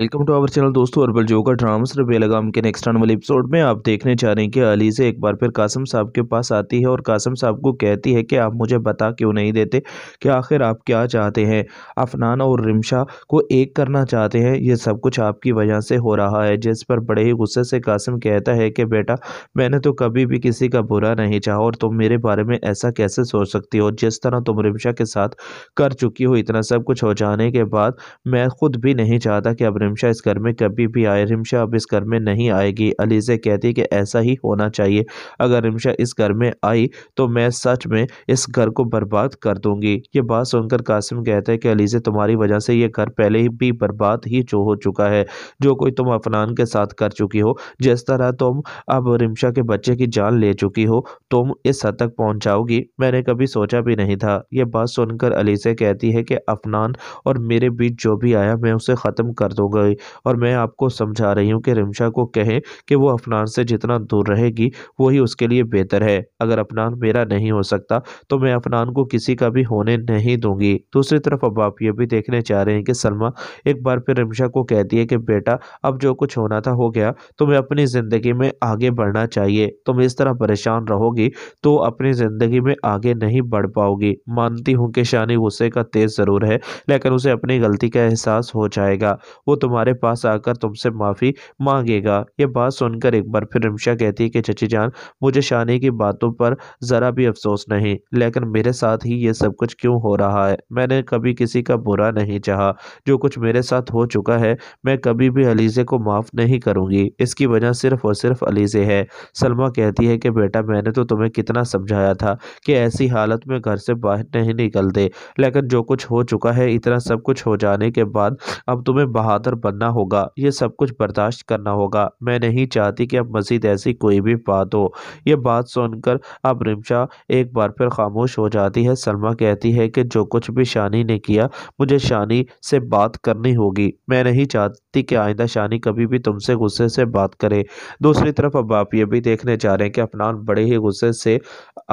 welcome to our channel दोस्तों अरबल जो का ड्राम्स के नेक्स्ट आने वाले एपिसोड में आप देखने जा रहे हैं कि अली से एक बार फिर कासम साहब के पास आती है और कासम साहब को कहती है कि आप मुझे बता क्यों नहीं देते कि आखिर आप क्या चाहते हैं अफनान और रिमशा को एक करना चाहते हैं ये सब कुछ आपकी वजह से हो रहा है जिस पर बड़े ही गुस्से से कासम कहता है कि बेटा मैंने तो कभी भी किसी का बुरा नहीं चाहा और तुम मेरे बारे में ऐसा कैसे सोच सकती हो जिस तरह तुम रिमशा के साथ कर चुकी हो इतना सब कुछ हो जाने के बाद मैं खुद भी नहीं चाहता कि अब रिमशा इस घर में कभी भी आए रिमशा अब इस घर में नहीं आएगी अलीज़े कहती कि ऐसा ही होना चाहिए अगर रिमशा इस घर में आई तो मैं सच में इस घर को बर्बाद कर दूंगी ये बात सुनकर कासिम कहता है कि अलीज़े तुम्हारी वजह से ये घर पहले ही भी बर्बाद ही जो हो चुका है जो कोई तुम अफनान के साथ कर चुकी हो जिस तरह तुम अब रिमशा के बच्चे की जान ले चुकी हो तुम इस हद तक पहुंच जाओगी मैंने कभी सोचा भी नहीं था यह बात सुनकर अलीज़े कहती है कि अफनान और मेरे बीच जो भी आया मैं उसे ख़त्म कर दूंगा गई और मैं आपको समझा रही हूँ कि रिमशा को कहें कि वो अफनान से जितना दूर रहेगी वही उसके लिए बेहतर है अगर अफनान मेरा नहीं हो सकता तो मैं अफनान को किसी का भी होने नहीं दूंगी दूसरी तरफ अब आप ये भी देखने चाह रहे हैं कि सलमा एक बार फिर रिमशा को कहती है कि बेटा अब जो कुछ होना था हो गया तुम्हें अपनी ज़िंदगी में आगे बढ़ना चाहिए तुम इस तरह परेशान रहोगी तो अपनी ज़िंदगी में आगे नहीं बढ़ पाओगी मानती हूँ कि शानी गुस्से का तेज़ ज़रूर है लेकिन उसे अपनी गलती का एहसास हो जाएगा वो तुम्हारे पास आकर तुमसे माफ़ी मांगेगा ये बात सुनकर एक बार फिर रिमशा कहती है कि चची जान मुझे शानी की बातों पर ज़रा भी अफसोस नहीं लेकिन मेरे साथ ही ये सब कुछ क्यों हो रहा है मैंने कभी किसी का बुरा नहीं चाहा जो कुछ मेरे साथ हो चुका है मैं कभी भी अलीज़े को माफ़ नहीं करूँगी इसकी वजह सिर्फ़ और सिर्फ अलीज़े है सलमा कहती है कि बेटा मैंने तो तुम्हें कितना समझाया था कि ऐसी हालत में घर से बाहर नहीं निकलते लेकिन जो कुछ हो चुका है इतना सब कुछ हो जाने के बाद अब तुम्हें बहादुर बेहतर बनना होगा ये सब कुछ बर्दाश्त करना होगा मैं नहीं चाहती कि अब मज़ीद ऐसी कोई भी बात हो यह बात सुनकर अब रिमशा एक बार फिर खामोश हो जाती है सलमा कहती है कि जो कुछ भी शानी ने किया मुझे शानी से बात करनी होगी मैं नहीं चाहती कि आइंदा शानी कभी भी तुमसे गुस्से से बात करे दूसरी तरफ अब आप ये भी देखने जा रहे हैं कि अपनान बड़े ही गुस्से से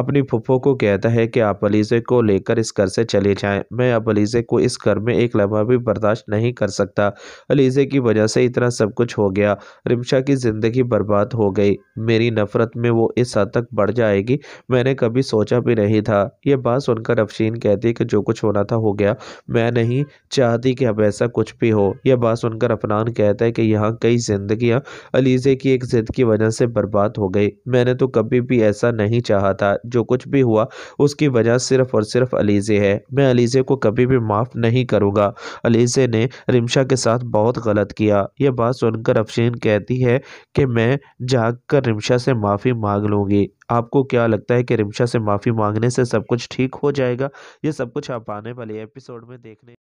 अपनी फुफो को कहता है कि आप अलीज़े को लेकर इस घर से चले जाएं मैं अब अलीज़े को इस घर में एक लम्हा भी बर्दाश्त नहीं कर सकता अलीज़े की वजह से इतना सब कुछ हो गया रिमशा की ज़िंदगी बर्बाद हो गई मेरी नफ़रत में वो इस हद तक बढ़ जाएगी मैंने कभी सोचा भी नहीं था ये बात सुनकर अफशीन कहती कि जो कुछ होना था हो गया मैं नहीं चाहती कि अब ऐसा कुछ भी हो यह बात सुनकर अफनान कहता है कि यहाँ कई जिंदगियाँ अलीज़े की एक ज़िद की वजह से बर्बाद हो गई मैंने तो कभी भी ऐसा नहीं चाहा था जो कुछ भी हुआ उसकी वजह सिर्फ और सिर्फ अलीज़े है मैं अलीज़े को कभी भी माफ़ नहीं करूँगा अलीज़े ने रिमशा के साथ बहुत गलत किया यह बात सुनकर अफशीन कहती है कि मैं जाग कर रिमशा से माफ़ी मांग लूँगी आपको क्या लगता है कि रिमशा से माफ़ी मांगने से सब कुछ ठीक हो जाएगा ये सब कुछ आप आने वाले एपिसोड में देखने